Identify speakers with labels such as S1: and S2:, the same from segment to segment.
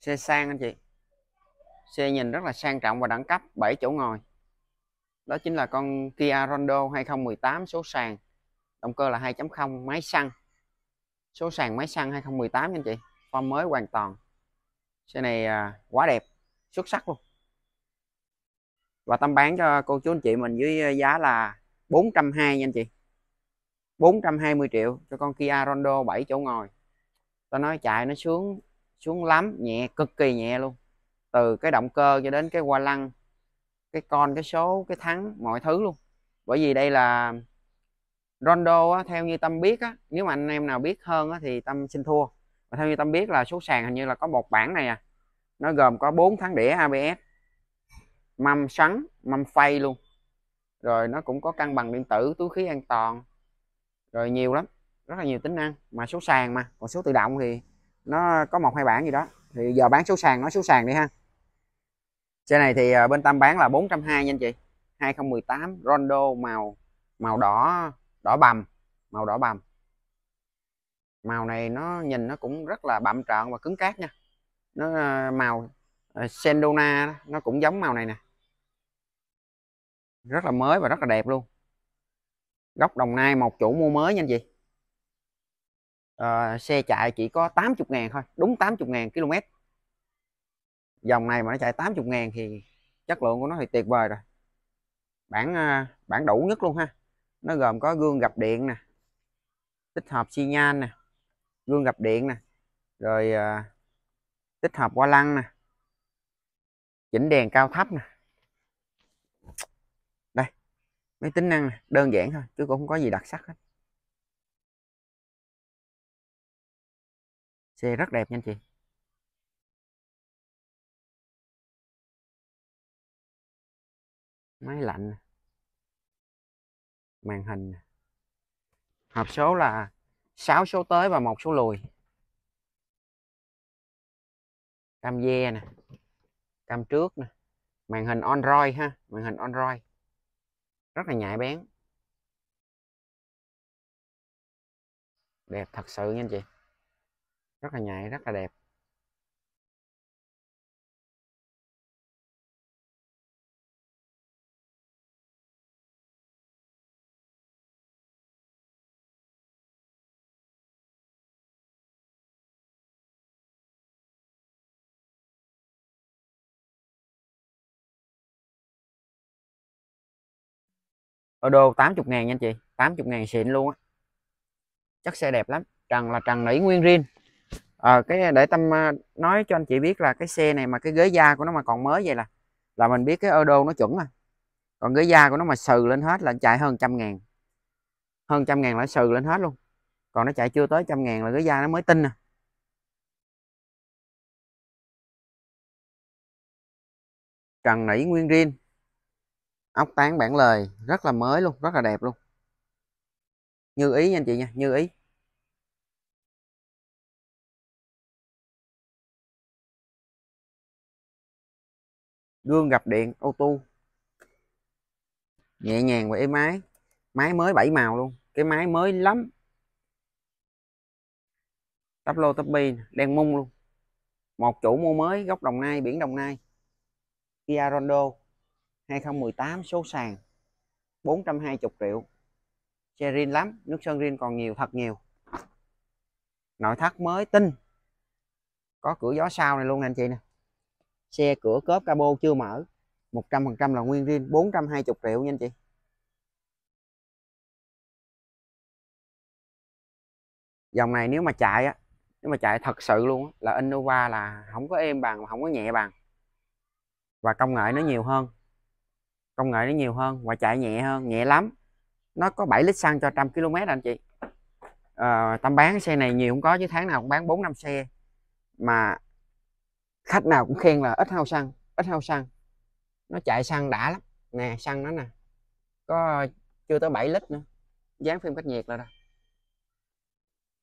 S1: xe sang anh chị xe nhìn rất là sang trọng và đẳng cấp 7 chỗ ngồi đó chính là con Kia Rondo 2018 số sàn động cơ là 2.0 máy xăng số sàn máy xăng 2018 anh chị form mới hoàn toàn xe này à, quá đẹp xuất sắc luôn và tâm bán cho cô chú anh chị mình với à, giá là 420 nha anh chị 420 triệu cho con Kia Rondo 7 chỗ ngồi tôi nói chạy nó sướng xuống lắm nhẹ cực kỳ nhẹ luôn từ cái động cơ cho đến cái qua lăng cái con cái số cái thắng mọi thứ luôn bởi vì đây là Rondo á, theo như Tâm biết á, nếu mà anh em nào biết hơn á, thì Tâm xin thua mà theo như Tâm biết là số sàn hình như là có một bảng này à nó gồm có bốn tháng đĩa ABS mâm sắn mâm phay luôn rồi nó cũng có cân bằng điện tử túi khí an toàn rồi nhiều lắm rất là nhiều tính năng mà số sàn mà còn số tự động thì nó có một hai bản gì đó thì giờ bán số sàn nói số sàn đi ha xe này thì à, bên Tâm bán là bốn 420 nha anh chị 2018 Rondo màu màu đỏ đỏ bầm màu đỏ bầm màu này nó nhìn nó cũng rất là bậm trợn và cứng cáp nha nó à, màu à, Sendona nó cũng giống màu này nè rất là mới và rất là đẹp luôn góc Đồng Nai một chủ mua mới nha anh chị uh, xe chạy chỉ có 80 ngàn thôi đúng 80 ngàn km dòng này mà nó chạy 80 ngàn thì chất lượng của nó thì tuyệt vời rồi bản uh, bản đủ nhất luôn ha nó gồm có gương gặp điện nè tích hợp xi nhan nè gương gặp điện nè rồi uh, tích hợp qua lăng nè chỉnh đèn
S2: cao thấp nè đây mấy tính năng đơn giản thôi chứ cũng không có gì đặc sắc hết xe rất đẹp nha anh chị máy lạnh màn hình hộp số là 6 số tới và một số lùi
S1: cam ve nè cam trước nè màn hình android ha màn hình android rất là nhạy bén
S2: đẹp thật sự nha anh chị rất là nhạy rất là đẹp ở đô 80 ngàn nha anh chị 80 ngàn xịn luôn á chắc xe đẹp lắm trần là trần nỉ nguyên riêng
S1: à, cái để tâm nói cho anh chị biết là cái xe này mà cái ghế da của nó mà còn mới vậy là là mình biết cái đô nó chuẩn à còn ghế da của nó mà sừ lên hết là chạy hơn trăm ngàn
S2: hơn trăm ngàn là sừ lên hết luôn còn nó chạy chưa tới trăm ngàn là ghế da nó mới tinh à trần nỉ nguyên riêng ốc tán bản lời rất là mới luôn rất là đẹp luôn như ý nha anh chị nha như ý gương gặp điện auto nhẹ nhàng và êm ái máy
S1: mới bảy màu luôn cái máy mới lắm tắp lô tắp bi đen mung luôn một chủ mua mới góc Đồng Nai biển Đồng Nai Kia Rondo 2018 số sàn 420 triệu xe rin lắm nước sơn rin còn nhiều thật nhiều nội thất mới tinh có cửa gió sau này luôn nè anh chị nè xe cửa cốp cabo chưa
S2: mở 100% là nguyên riêng 420 triệu nha anh chị dòng này nếu mà chạy á nếu mà
S1: chạy thật sự luôn á, là Innova là không có êm bằng không có nhẹ bằng và công nghệ nó nhiều hơn công nghệ nó nhiều hơn và chạy nhẹ hơn nhẹ lắm nó có 7 lít xăng cho 100 km anh chị à, ờ, tâm bán xe này nhiều không có chứ tháng nào cũng bán 4 năm xe mà khách nào cũng khen là ít hao xăng ít hao xăng nó chạy xăng đã lắm nè xăng nó nè có chưa tới 7 lít nữa dán phim cách nhiệt lại đó,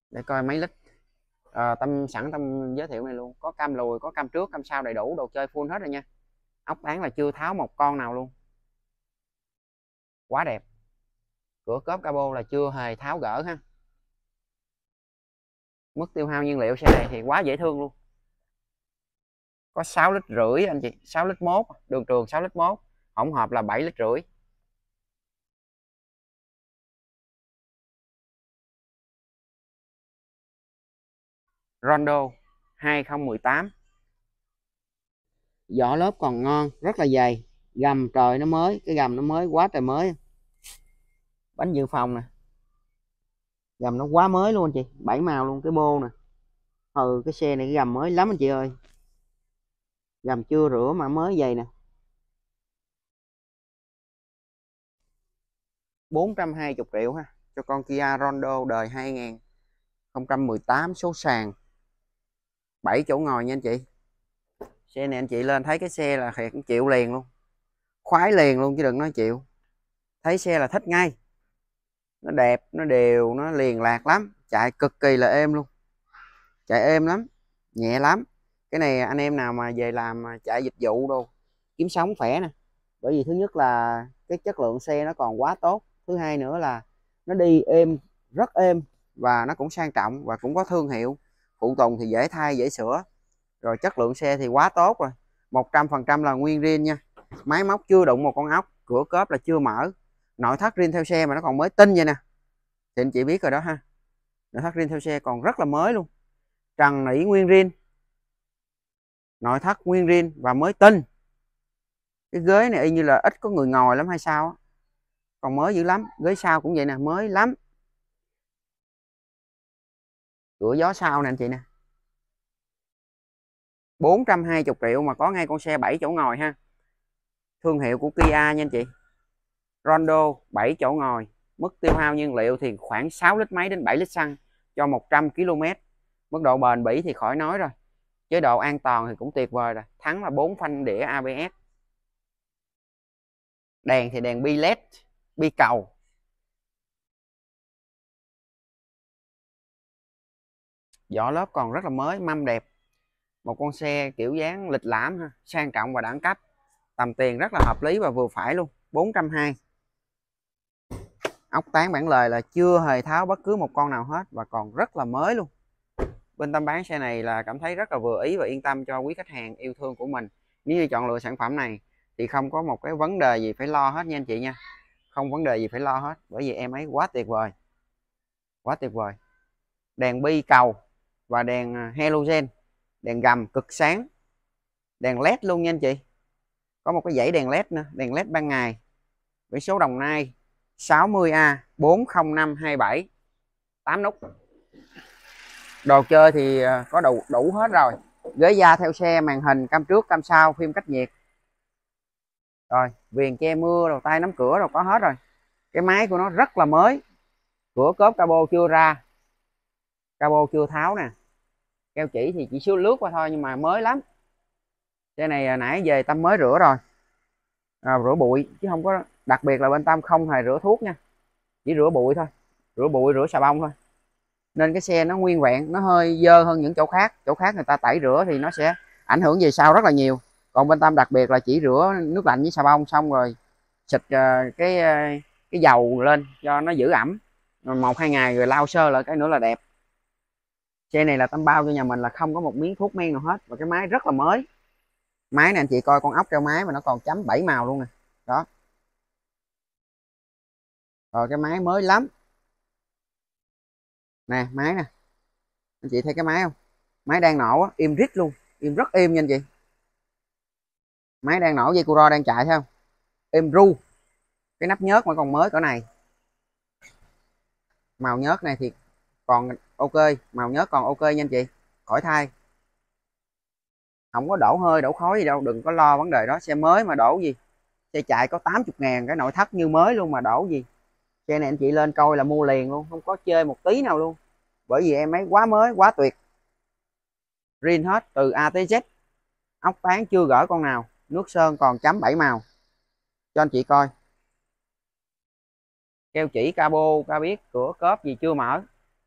S1: để coi mấy lít à, tâm sẵn tâm giới thiệu này luôn có cam lùi có cam trước cam sau đầy đủ đồ chơi full hết rồi nha ốc bán là chưa tháo một con nào luôn quá đẹp cửa cốp cabo là chưa hề tháo gỡ ha mức tiêu hao nhiên liệu xe này thì quá dễ thương luôn có 6 lít rưỡi anh chị 6 lít mốt
S2: đường trường 6 lít mốt hỗn hợp là 7 lít rưỡi Rondo 2018 vỏ lớp còn ngon
S1: rất là dày gầm trời nó mới cái gầm nó mới quá trời mới bánh dự phòng nè gầm nó quá mới luôn chị bảy màu luôn cái bô nè ừ cái xe này cái gầm mới lắm anh chị ơi gầm chưa rửa mà mới vậy nè 420 triệu ha cho con Kia Rondo đời 2018 số sàn 7 chỗ ngồi nha anh chị xe này anh chị lên thấy cái xe là thiệt chịu liền luôn khoái liền luôn chứ đừng nói chịu thấy xe là thích ngay nó đẹp nó đều nó liền lạc lắm chạy cực kỳ là êm luôn chạy êm lắm nhẹ lắm cái này anh em nào mà về làm chạy dịch vụ đâu kiếm sống khỏe nè bởi vì thứ nhất là cái chất lượng xe nó còn quá tốt thứ hai nữa là nó đi êm rất êm và nó cũng sang trọng và cũng có thương hiệu phụ tùng thì dễ thay dễ sửa rồi chất lượng xe thì quá tốt rồi một trăm phần trăm là nguyên riêng nha máy móc chưa đụng một con ốc cửa cốp là chưa mở nội thất riêng theo xe mà nó còn mới tinh vậy nè thì anh chị biết rồi đó ha nội thất riêng theo xe còn rất là mới luôn trần nỉ nguyên riêng nội thất nguyên riêng và mới tinh cái ghế này y như là ít có người ngồi lắm hay sao á còn mới dữ lắm ghế sau cũng vậy nè mới lắm cửa gió sau nè anh chị nè 420 triệu mà có ngay con xe 7 chỗ ngồi ha thương hiệu của Kia nha anh chị Rondo 7 chỗ ngồi mức tiêu hao nhiên liệu thì khoảng 6 lít máy đến 7 lít xăng cho 100 km mức độ bền bỉ thì khỏi nói rồi chế độ an toàn thì cũng tuyệt vời rồi thắng là bốn phanh đĩa abs
S2: đèn thì đèn bi led bi cầu vỏ lớp còn rất là mới mâm đẹp một con xe kiểu dáng lịch lãm ha, sang trọng và đẳng cấp
S1: tầm tiền rất là hợp lý và vừa phải luôn bốn trăm hai ốc tán bản lời là chưa hề tháo bất cứ một con nào hết và còn rất là mới luôn bên Tâm bán xe này là cảm thấy rất là vừa ý và yên tâm cho quý khách hàng yêu thương của mình nếu như chọn lựa sản phẩm này thì không có một cái vấn đề gì phải lo hết nha anh chị nha không vấn đề gì phải lo hết bởi vì em ấy quá tuyệt vời quá tuyệt vời đèn bi cầu và đèn à, halogen đèn gầm cực sáng đèn led luôn nha anh chị có một cái dãy đèn led nữa đèn led ban ngày biển số Đồng Nai 60A 40527 8 nút đồ chơi thì à, có đủ đủ hết rồi ghế da theo xe màn hình cam trước cam sau phim cách nhiệt rồi viền che mưa đầu tay nắm cửa rồi có hết rồi cái máy của nó rất là mới cửa cốp cabo chưa ra cabo chưa tháo nè keo chỉ thì chỉ xíu lướt qua thôi nhưng mà mới lắm xe này à, nãy về tâm mới rửa rồi à, rửa bụi chứ không có đặc biệt là bên tâm không hề rửa thuốc nha chỉ rửa bụi thôi rửa bụi rửa xà bông thôi nên cái xe nó nguyên vẹn nó hơi dơ hơn những chỗ khác chỗ khác người ta tẩy rửa thì nó sẽ ảnh hưởng về sau rất là nhiều còn bên tâm đặc biệt là chỉ rửa nước lạnh với xà bông xong rồi xịt ờ, cái ờ, cái dầu lên cho nó giữ ẩm một hai ngày rồi lau sơ lại cái nữa là đẹp xe này là tâm bao cho nhà mình là không có một miếng thuốc men nào hết và cái máy rất là mới máy này anh chị coi con ốc treo máy mà nó còn chấm bảy màu luôn nè đó rồi cái máy mới lắm nè máy nè anh chị thấy cái máy không máy đang nổ im rít luôn im rất im nha anh chị máy đang nổ dây curo đang chạy không im ru cái nắp nhớt mà còn mới cỡ này màu nhớt này thì còn ok màu nhớt còn ok nha anh chị khỏi thay không có đổ hơi đổ khói gì đâu đừng có lo vấn đề đó xe mới mà đổ gì xe chạy có 80 ngàn cái nội thất như mới luôn mà đổ gì xe này anh chị lên coi là mua liền luôn không có chơi một tí nào luôn bởi vì em ấy quá mới quá tuyệt riêng hết từ A tới Z ốc tán chưa gỡ con nào nước sơn còn chấm bảy màu cho anh chị coi keo chỉ cabo ca biết cửa cớp gì chưa mở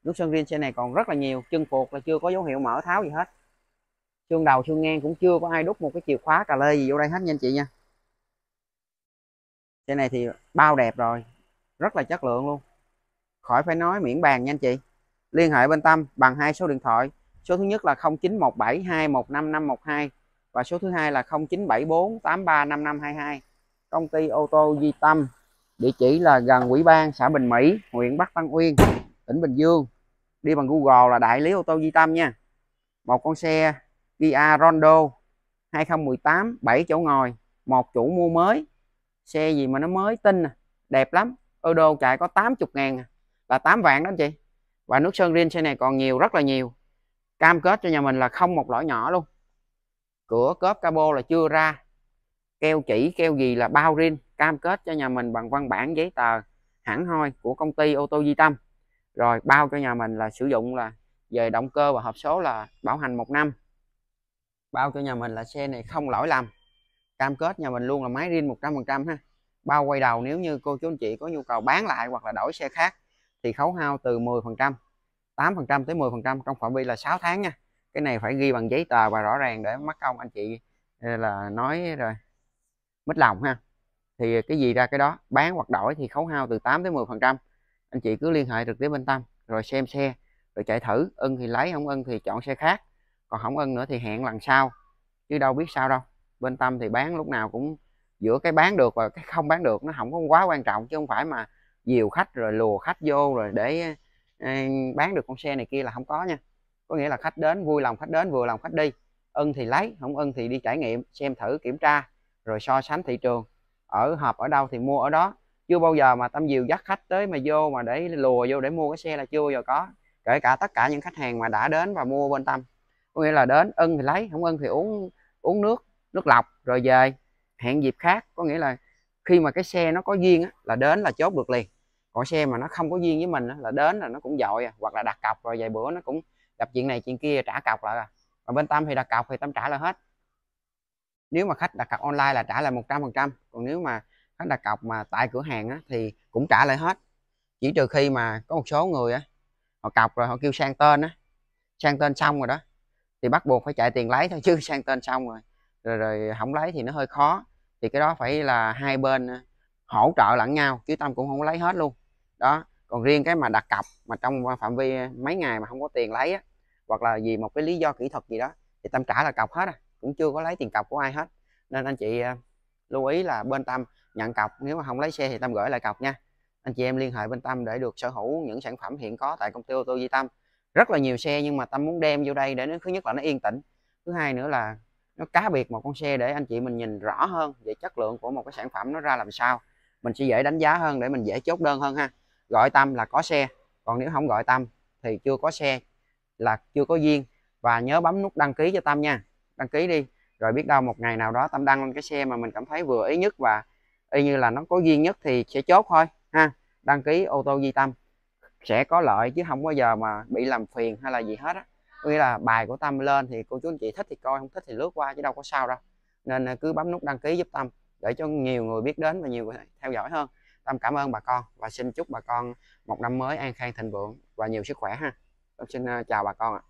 S1: nước sơn riêng xe này còn rất là nhiều chân phục là chưa có dấu hiệu mở tháo gì hết xương đầu xương ngang cũng chưa có ai đút một cái chìa khóa cà lê gì vô đây hết nha anh chị nha xe này thì bao đẹp rồi rất là chất lượng luôn khỏi phải nói miễn bàn nha anh chị liên hệ bên Tâm bằng hai số điện thoại số thứ nhất là 0917215512 và số thứ hai là 0974835522 công ty ô tô Di Tâm địa chỉ là gần Quỹ ban xã Bình Mỹ huyện Bắc Tân Uyên tỉnh Bình Dương đi bằng Google là đại lý ô tô Di Tâm nha một con xe Kia Rondo 2018 7 chỗ ngồi một chủ mua mới xe gì mà nó mới tinh à? đẹp lắm Euro chạy có 80 ngàn à. là 8 vạn đó chị và nước sơn riêng xe này còn nhiều rất là nhiều cam kết cho nhà mình là không một lỗi nhỏ luôn cửa cốp cabo là chưa ra keo chỉ keo gì là bao riêng cam kết cho nhà mình bằng văn bản giấy tờ hẳn hoi của công ty ô tô di tâm rồi bao cho nhà mình là sử dụng là về động cơ và hộp số là bảo hành một năm bao cho nhà mình là xe này không lỗi lầm cam kết nhà mình luôn là máy riêng trăm ha bao quay đầu nếu như cô chú anh chị có nhu cầu bán lại hoặc là đổi xe khác thì khấu hao từ 10% 8% tới 10% trong phạm vi là 6 tháng nha cái này phải ghi bằng giấy tờ và rõ ràng để mắc công anh chị ờ, là nói rồi mất lòng ha thì cái gì ra cái đó bán hoặc đổi thì khấu hao từ 8 tới 10 anh chị cứ liên hệ trực tiếp bên tâm rồi xem xe rồi chạy thử ưng thì lấy không ưng thì chọn xe khác còn không ưng nữa thì hẹn lần sau chứ đâu biết sao đâu bên tâm thì bán lúc nào cũng giữa cái bán được và cái không bán được nó không có quá quan trọng chứ không phải mà nhiều khách rồi lùa khách vô rồi để bán được con xe này kia là không có nha có nghĩa là khách đến vui lòng khách đến vừa lòng khách đi ưng thì lấy không ưng thì đi trải nghiệm xem thử kiểm tra rồi so sánh thị trường ở hợp ở đâu thì mua ở đó chưa bao giờ mà tâm diều dắt khách tới mà vô mà để lùa vô để mua cái xe là chưa bao giờ có kể cả tất cả những khách hàng mà đã đến và mua bên tâm có nghĩa là đến ưng thì lấy không ưng thì uống uống nước nước lọc rồi về hẹn dịp khác có nghĩa là khi mà cái xe nó có duyên á, là đến là chốt được liền còn xe mà nó không có duyên với mình á, là đến là nó cũng dội à. hoặc là đặt cọc rồi vài bữa nó cũng gặp chuyện này chuyện kia trả cọc lại à. mà bên tâm thì đặt cọc thì tâm trả lại hết nếu mà khách đặt cọc online là trả lại một trăm phần trăm còn nếu mà khách đặt cọc mà tại cửa hàng á, thì cũng trả lại hết chỉ trừ khi mà có một số người á, họ cọc rồi họ kêu sang tên á sang tên xong rồi đó thì bắt buộc phải chạy tiền lấy thôi chứ sang tên xong rồi rồi, rồi không lấy thì nó hơi khó thì cái đó phải là hai bên ờ, hỗ trợ lẫn nhau chứ tâm cũng không lấy hết luôn đó còn riêng cái mà đặt cọc mà trong phạm vi ờ, mấy ngày mà không có tiền lấy á, hoặc là vì một cái lý do kỹ thuật gì đó thì tâm trả là cọc hết à cũng chưa có lấy tiền cọc của ai hết nên anh chị ờ, lưu ý là bên tâm nhận cọc nếu mà không lấy xe thì tâm gửi lại cọc nha anh chị em liên hệ bên tâm để được sở hữu những sản phẩm hiện có tại công ty ô tô di tâm rất là nhiều xe nhưng mà tâm muốn đem vô đây để nó thứ nhất là nó yên tĩnh thứ hai nữa là nó cá biệt một con xe để anh chị mình nhìn rõ hơn về chất lượng của một cái sản phẩm nó ra làm sao mình sẽ dễ đánh giá hơn để mình dễ chốt đơn hơn ha gọi tâm là có xe còn nếu không gọi tâm thì chưa có xe là chưa có duyên và nhớ bấm nút đăng ký cho tâm nha đăng ký đi rồi biết đâu một ngày nào đó tâm đăng lên cái xe mà mình cảm thấy vừa ý nhất và y như là nó có duyên nhất thì sẽ chốt thôi ha đăng ký ô tô di tâm sẽ có lợi chứ không bao giờ mà bị làm phiền hay là gì hết á nghĩa là bài của Tâm lên thì cô chú anh chị thích thì coi không thích thì lướt qua chứ đâu có sao đâu nên à, cứ bấm nút đăng ký giúp Tâm để cho nhiều người biết đến và nhiều người theo dõi hơn Tâm cảm ơn bà con và xin chúc bà con một năm mới an khang thịnh vượng và nhiều sức khỏe ha Tâm xin à, chào bà con ạ